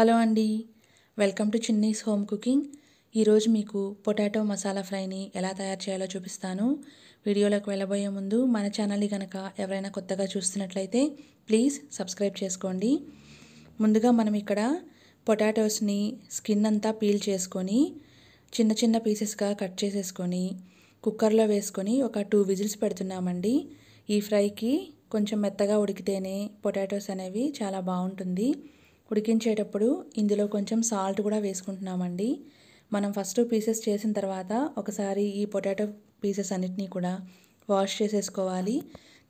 hello అండి welcome to Chinni's home cooking ఈరోజు మీకు పొటాటో మసాలా ఫ్రైని ఎలా తయారు చేయాలో చూపిస్తాను వీడియోలోకి వెళ్ళబోయే ముందు మన ఛానల్ని కనుక ఎవరైనా కొత్తగా చూస్తున్నట్లయితే ప్లీజ్ సబ్స్క్రైబ్ చేసుకోండి ముందుగా మనం ఇక్కడ పొటాటోస్ని స్కిన్ అంతా పీల్ చేసుకొని చిన్న చిన్న పీసెస్గా కట్ చేసేసుకొని కుక్కర్లో వేసుకొని ఒక టూ విజిల్స్ పెడుతున్నామండి ఈ ఫ్రైకి కొంచెం మెత్తగా ఉడికితేనే పొటాటోస్ అనేవి చాలా బాగుంటుంది ఉడికించేటప్పుడు ఇందులో కొంచెం సాల్ట్ కూడా వేసుకుంటున్నామండి మనం ఫస్ట్ పీసెస్ చేసిన తర్వాత ఒకసారి ఈ పొటాటో పీసెస్ అన్నిటినీ కూడా వాష్ చేసేసుకోవాలి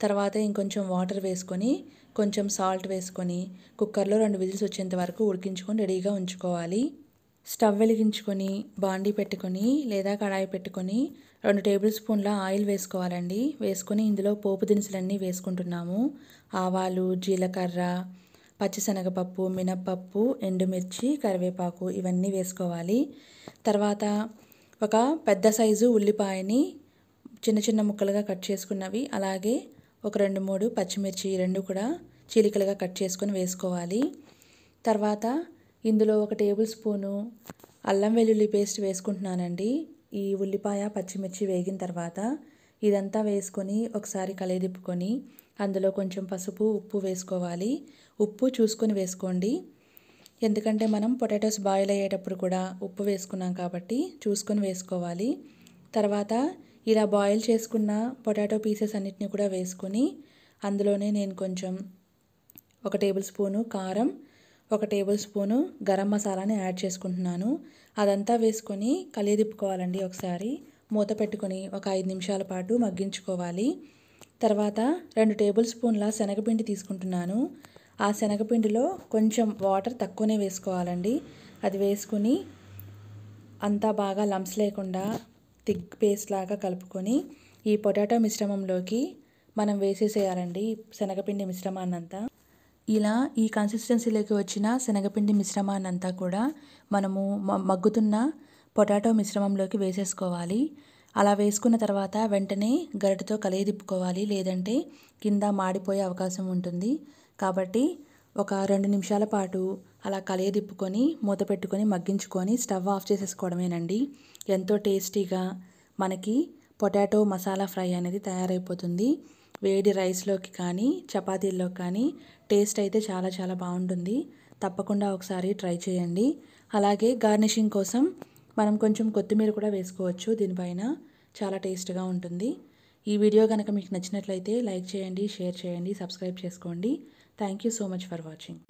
తర్వాత ఇంకొంచెం వాటర్ వేసుకొని కొంచెం సాల్ట్ వేసుకొని కుక్కర్లో రెండు విజిల్స్ వచ్చేంత వరకు ఉడికించుకొని రెడీగా ఉంచుకోవాలి స్టవ్ వెలిగించుకొని బాండీ పెట్టుకొని లేదా కడాయి పెట్టుకొని రెండు టేబుల్ స్పూన్ల ఆయిల్ వేసుకోవాలండి వేసుకొని ఇందులో పోపు దినుసులన్నీ వేసుకుంటున్నాము ఆవాలు జీలకర్ర పచ్చిశనగపప్పు మినప్పప్పు ఎండుమిర్చి కరివేపాకు ఇవన్నీ వేసుకోవాలి తర్వాత ఒక పెద్ద సైజు ఉల్లిపాయని చిన్న చిన్న ముక్కలుగా కట్ చేసుకున్నవి అలాగే ఒక రెండు మూడు పచ్చిమిర్చి రెండు కూడా చీలికలుగా కట్ చేసుకొని వేసుకోవాలి తర్వాత ఇందులో ఒక టేబుల్ స్పూను అల్లం వెల్లుల్లి పేస్ట్ వేసుకుంటున్నానండి ఈ ఉల్లిపాయ పచ్చిమిర్చి వేగిన తర్వాత ఇదంతా వేసుకొని ఒకసారి కలయదిప్పుకొని అందులో కొంచెం పసుపు ఉప్పు వేసుకోవాలి ఉప్పు చూసుకొని వేసుకోండి ఎందుకంటే మనం పొటాటోస్ బాయిల్ అయ్యేటప్పుడు కూడా ఉప్పు వేసుకున్నాం కాబట్టి చూసుకొని వేసుకోవాలి తర్వాత ఇలా బాయిల్ చేసుకున్న పొటాటో పీసెస్ అన్నిటిని కూడా వేసుకొని అందులోనే నేను కొంచెం ఒక టేబుల్ స్పూను కారం ఒక టేబుల్ స్పూను గరం మసాలాని యాడ్ చేసుకుంటున్నాను అదంతా వేసుకొని కలియదిప్పుకోవాలండి ఒకసారి మూత పెట్టుకొని ఒక ఐదు నిమిషాల పాటు మగ్గించుకోవాలి తర్వాత రెండు టేబుల్ స్పూన్ల శనగపిండి తీసుకుంటున్నాను ఆ శనగపిండిలో కొంచెం వాటర్ తక్కువనే వేసుకోవాలండి అది వేసుకుని అంతా బాగా లంప్స్ లేకుండా థిక్ పేస్ట్ లాగా కలుపుకొని ఈ పొటాటో మిశ్రమంలోకి మనం వేసేసేయాలండి శనగపిండి మిశ్రమాన్నంతా ఇలా ఈ కన్సిస్టెన్సీలోకి వచ్చిన శనగపిండి మిశ్రమాన్నంతా కూడా మనము మగ్గుతున్న పొటాటో మిశ్రమంలోకి వేసేసుకోవాలి అలా వేసుకున్న తర్వాత వెంటనే గరిటతో దిప్పుకోవాలి లేదంటే కింద మాడిపోయే అవకాశం ఉంటుంది కాబట్టి ఒక రెండు నిమిషాల పాటు అలా దిప్పుకొని మూత పెట్టుకొని మగ్గించుకొని స్టవ్ ఆఫ్ చేసేసుకోవడమేనండి ఎంతో టేస్టీగా మనకి పొటాటో మసాలా ఫ్రై అనేది తయారైపోతుంది వేడి రైస్లోకి కానీ చపాతీల్లో కానీ టేస్ట్ అయితే చాలా చాలా బాగుంటుంది తప్పకుండా ఒకసారి ట్రై చేయండి అలాగే గార్నిషింగ్ కోసం మనం కొంచెం కొత్తిమీర కూడా వేసుకోవచ్చు దీనిపైన చాలా టేస్ట్గా ఉంటుంది ఈ వీడియో కనుక మీకు నచ్చినట్లయితే లైక్ చేయండి షేర్ చేయండి సబ్స్క్రైబ్ చేసుకోండి thank you so much for watching